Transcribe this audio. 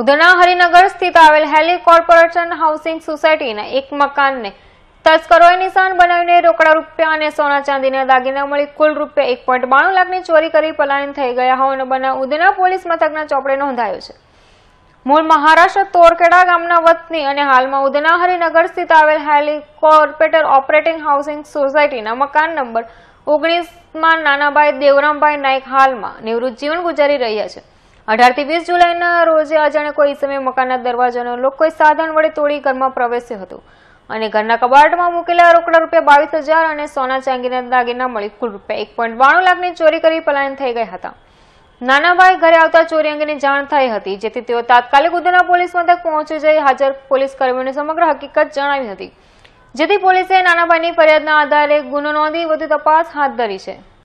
ઉધના હરિનગર સ્થિત આવેલ હેલી corporation housing સોસાયટીના એક મકાનને તસ્કરોએ નિશાન બનાવીને રોકડા રૂપિયા અને સોના ચાંદીના દાગીના મળી કુલ રૂપિયા એક પોઈન્ટ બાણું લાખની ચોરી કરી પલાયન થઈ ગયા હોવાનો બનાવ ઉધના પોલીસ મથકના ચોપડે નોંધાયો છે મૂળ મહારાષ્ટ્ર તોરકેડા ગામના વતની અને હાલમાં ઉધના હરિનગર સ્થિત આવેલ હેલી કોર્પોરેટર ઓપરેટિંગ હાઉસિંગ સોસાયટીના મકાન નંબર ઓગણીસમાં નાનાભાઈ દેવરામભાઈ નાયક હાલમાં નિવૃત્ત જીવન ગુજારી રહ્યા છે અઢારથી વીસ જુલાઈના રોજે અજાણે કોઈ સમયે મકાનના દરવાજાનો લોક કોઈ સાધન વડે તોડી ઘરમાં પ્રવેશ્યો હતો અને ઘરના કબાટમાં મૂકેલા રોકડા રૂપિયા બાવીસ હજાર અને સોના ચાંદીના દાગીના મળી કુલ રૂપિયા એક પોઈન્ટ બાણું લાખની ચોરી કરી પલાયન થઈ ગયા હતા નાનાભાઈ ઘરે આવતા ચોરી અંગેની જાણ થઈ હતી જેથી તેઓ તાત્કાલિક ઉધના પોલીસ મથક પહોંચી જઈ હાજર પોલીસ કર્મીઓને સમગ્ર હકીકત જણાવી હતી જેથી પોલીસે નાનાભાઈની ફરિયાદના આધારે ગુનો નોંધી વધુ તપાસ હાથ ધરી છે